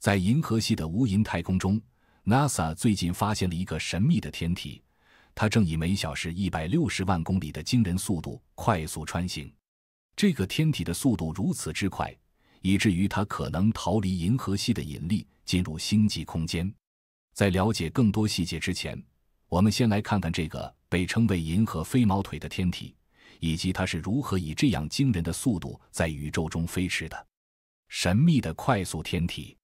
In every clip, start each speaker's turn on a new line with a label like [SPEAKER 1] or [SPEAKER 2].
[SPEAKER 1] 在银河系的无垠太空中，NASA 最近发现了一个神秘的天体，它正以每小时一百六十万公里的惊人速度快速穿行。这个天体的速度如此之快，以至于它可能逃离银河系的引力，进入星际空间。在了解更多细节之前，我们先来看看这个被称为“银河飞毛腿”的天体，以及它是如何以这样惊人的速度在宇宙中飞驰的。神秘的快速天体。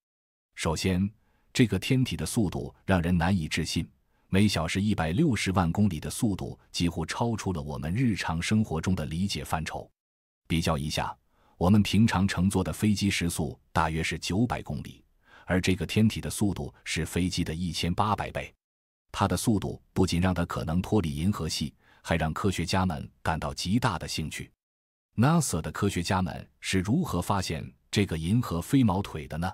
[SPEAKER 1] 首先，这个天体的速度让人难以置信，每小时一百六十万公里的速度几乎超出了我们日常生活中的理解范畴。比较一下，我们平常乘坐的飞机时速大约是九百公里，而这个天体的速度是飞机的一千八百倍。它的速度不仅让它可能脱离银河系，还让科学家们感到极大的兴趣。NASA 的科学家们是如何发现这个“银河飞毛腿”的呢？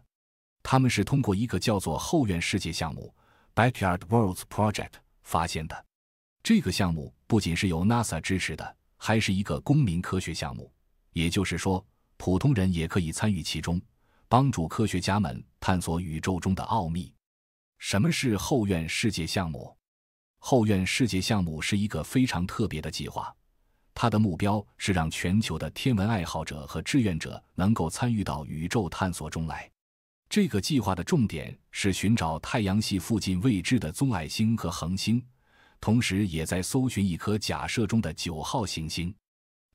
[SPEAKER 1] 他们是通过一个叫做“后院世界”项目 （Backyard Worlds Project） 发现的。这个项目不仅是由 NASA 支持的，还是一个公民科学项目，也就是说，普通人也可以参与其中，帮助科学家们探索宇宙中的奥秘。什么是“后院世界”项目？“后院世界”项目是一个非常特别的计划，它的目标是让全球的天文爱好者和志愿者能够参与到宇宙探索中来。这个计划的重点是寻找太阳系附近未知的棕矮星和恒星，同时也在搜寻一颗假设中的九号行星。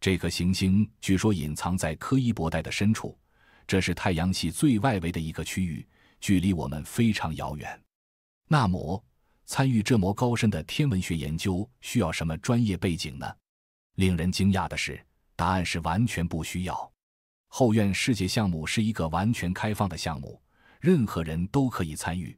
[SPEAKER 1] 这颗行星据说隐藏在柯伊伯带的深处，这是太阳系最外围的一个区域，距离我们非常遥远。那么，参与这么高深的天文学研究需要什么专业背景呢？令人惊讶的是，答案是完全不需要。后院世界项目是一个完全开放的项目。任何人都可以参与，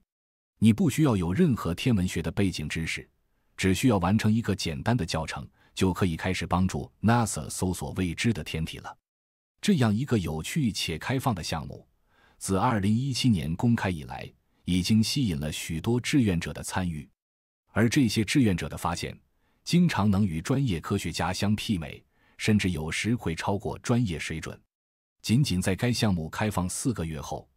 [SPEAKER 1] 你不需要有任何天文学的背景知识，只需要完成一个简单的教程就可以开始帮助 NASA 搜索未知的天体了。这样一个有趣且开放的项目，自2017年公开以来，已经吸引了许多志愿者的参与，而这些志愿者的发现，经常能与专业科学家相媲美，甚至有时会超过专业水准。仅仅在该项目开放四个月后。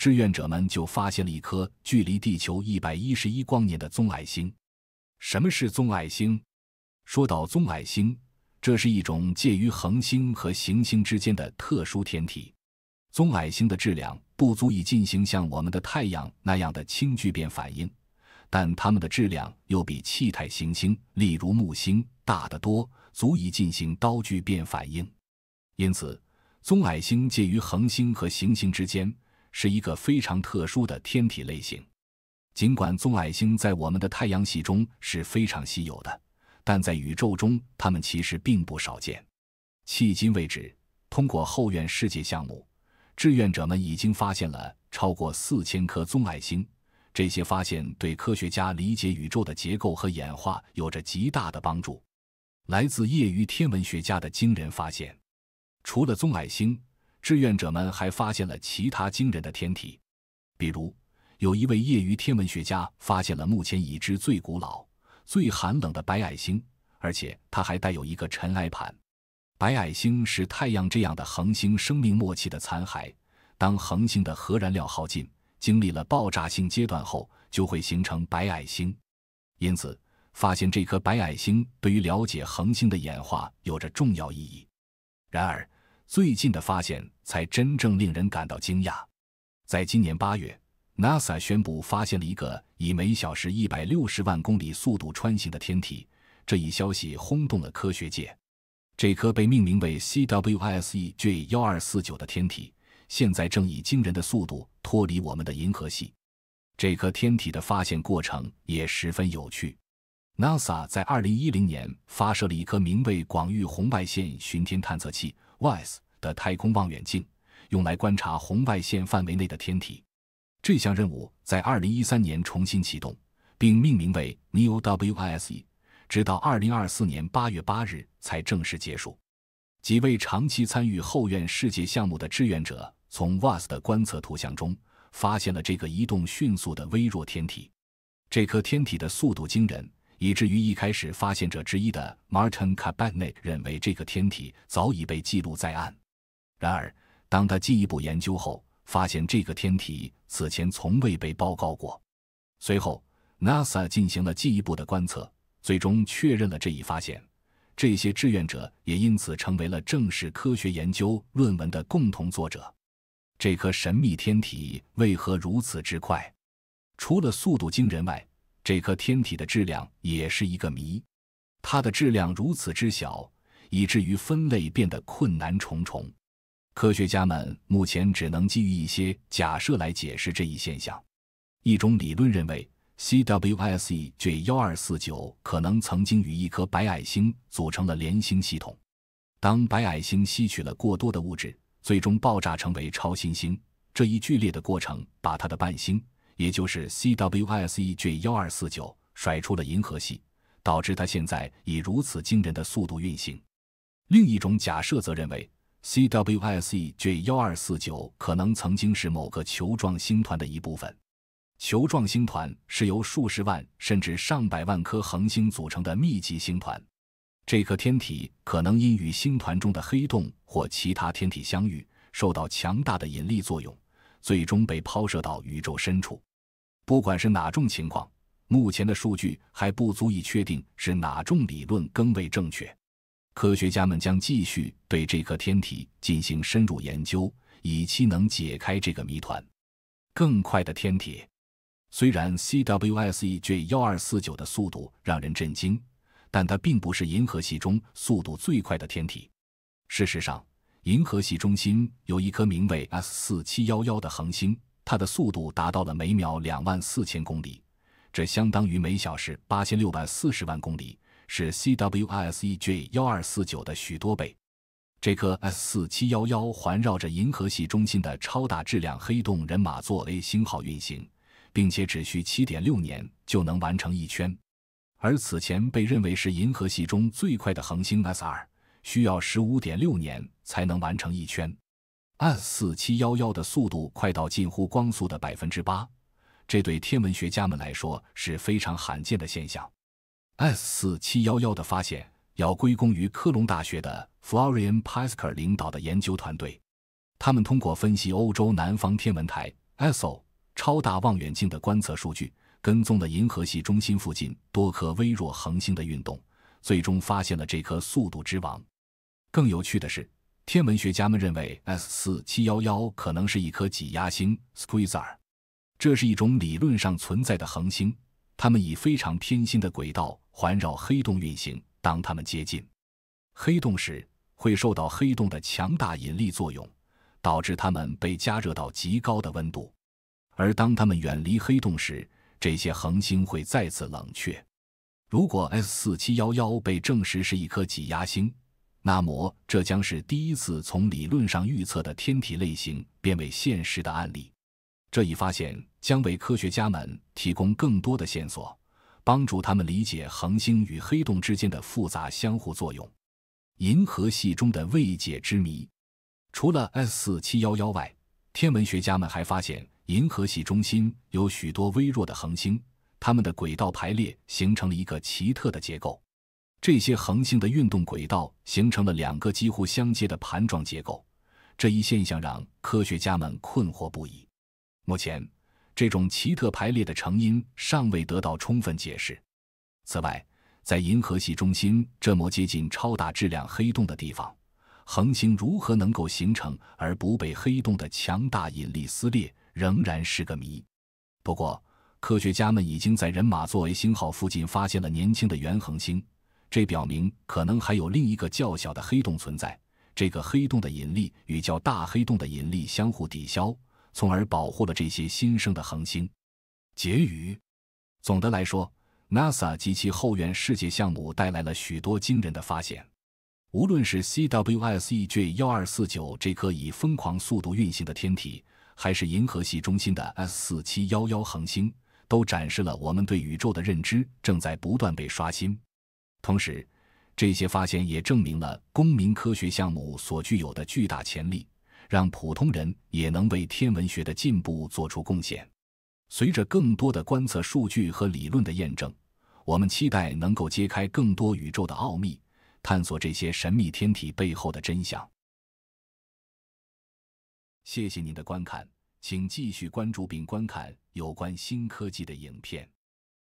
[SPEAKER 1] 志愿者们就发现了一颗距离地球一百一十一光年的棕矮星。什么是棕矮星？说到棕矮星，这是一种介于恒星和行星之间的特殊天体。棕矮星的质量不足以进行像我们的太阳那样的氢聚变反应，但它们的质量又比气态行星，例如木星，大得多，足以进行刀聚变反应。因此，棕矮星介于恒星和行星之间。是一个非常特殊的天体类型。尽管棕矮星在我们的太阳系中是非常稀有的，但在宇宙中，它们其实并不少见。迄今为止，通过后院世界项目，志愿者们已经发现了超过四千颗棕矮星。这些发现对科学家理解宇宙的结构和演化有着极大的帮助。来自业余天文学家的惊人发现。除了棕矮星，志愿者们还发现了其他惊人的天体，比如有一位业余天文学家发现了目前已知最古老、最寒冷的白矮星，而且它还带有一个尘埃盘。白矮星是太阳这样的恒星生命末期的残骸。当恒星的核燃料耗尽，经历了爆炸性阶段后，就会形成白矮星。因此，发现这颗白矮星对于了解恒星的演化有着重要意义。然而，最近的发现才真正令人感到惊讶。在今年八月，NASA 宣布发现了一个以每小时一百六十万公里速度穿行的天体，这一消息轰动了科学界。这颗被命名为 CWISEJ 幺二四九的天体，现在正以惊人的速度脱离我们的银河系。这颗天体的发现过程也十分有趣。NASA 在2010年发射了一颗名为广域红外线巡天探测器 WISE 的太空望远镜，用来观察红外线范围内的天体。这项任务在2013年重新启动，并命名为 New WISE，直到2024年8月8日才正式结束。几位长期参与后院世界项目的志愿者从 WISE 的观测图像中发现了这个移动迅速的微弱天体。这颗天体的速度惊人。以至于一开始发现者之一的 Martin k a b e c k 认为这个天体早已被记录在案。然而，当他进一步研究后，发现这个天体此前从未被报告过。随后，NASA 进行了进一步的观测，最终确认了这一发现。这些志愿者也因此成为了正式科学研究论文的共同作者。这颗神秘天体为何如此之快？除了速度惊人外，这颗天体的质量也是一个谜，它的质量如此之小，以至于分类变得困难重重。科学家们目前只能基于一些假设来解释这一现象。一种理论认为，C W S E J 1249可能曾经与一颗白矮星组成了联星系统。当白矮星吸取了过多的物质，最终爆炸成为超新星，这一剧烈的过程把它的伴星。也就是 C W S E J 幺二四九甩出了银河系，导致它现在以如此惊人的速度运行。另一种假设则认为，C W S E J 幺二四九可能曾经是某个球状星团的一部分。球状星团是由数十万甚至上百万颗恒星组成的密集星团。这颗天体可能因与星团中的黑洞或其他天体相遇，受到强大的引力作用，最终被抛射到宇宙深处。不管是哪种情况，目前的数据还不足以确定是哪种理论更为正确。科学家们将继续对这颗天体进行深入研究，以期能解开这个谜团。更快的天体，虽然 c w s e j 幺二四九的速度让人震惊，但它并不是银河系中速度最快的天体。事实上，银河系中心有一颗名为 S 四七幺幺的恒星。它的速度达到了每秒两万四千公里，这相当于每小时八千六百四十万公里，是 C W I S E J 幺二四九的许多倍。这颗 S 四七幺幺环绕着银河系中心的超大质量黑洞人马座 A 星号运行，并且只需七点六年就能完成一圈。而此前被认为是银河系中最快的恒星 S 二，需要十五点六年才能完成一圈。S 四七幺幺的速度快到近乎光速的百分之八，这对天文学家们来说是非常罕见的现象。S 四七幺幺的发现要归功于科隆大学的 Florian p a s k e r 领导的研究团队，他们通过分析欧洲南方天文台 ESO 超大望远镜的观测数据，跟踪了银河系中心附近多颗微弱恒星的运动，最终发现了这颗速度之王。更有趣的是。天文学家们认为，S 四七幺幺可能是一颗挤压星 s q u e e z e r 这是一种理论上存在的恒星。它们以非常偏心的轨道环绕黑洞运行。当它们接近黑洞时，会受到黑洞的强大引力作用，导致它们被加热到极高的温度；而当它们远离黑洞时，这些恒星会再次冷却。如果 S 四七幺幺被证实是一颗挤压星，那么，这将是第一次从理论上预测的天体类型变为现实的案例。这一发现将为科学家们提供更多的线索，帮助他们理解恒星与黑洞之间的复杂相互作用。银河系中的未解之谜，除了 S 四七幺幺外，天文学家们还发现银河系中心有许多微弱的恒星，它们的轨道排列形成了一个奇特的结构。这些恒星的运动轨道形成了两个几乎相接的盘状结构，这一现象让科学家们困惑不已。目前，这种奇特排列的成因尚未得到充分解释。此外，在银河系中心这么接近超大质量黑洞的地方，恒星如何能够形成而不被黑洞的强大引力撕裂，仍然是个谜。不过，科学家们已经在人马座卫星号附近发现了年轻的原恒星。这表明可能还有另一个较小的黑洞存在。这个黑洞的引力与较大黑洞的引力相互抵消，从而保护了这些新生的恒星。结语：总的来说，NASA 及其后院世界项目带来了许多惊人的发现。无论是 CWS EJ 幺二四九这颗以疯狂速度运行的天体，还是银河系中心的 S 四七幺幺恒星，都展示了我们对宇宙的认知正在不断被刷新。同时，这些发现也证明了公民科学项目所具有的巨大潜力，让普通人也能为天文学的进步做出贡献。随着更多的观测数据和理论的验证，我们期待能够揭开更多宇宙的奥秘，探索这些神秘天体背后的真相。谢谢您的观看，请继续关注并观看有关新科技的影片。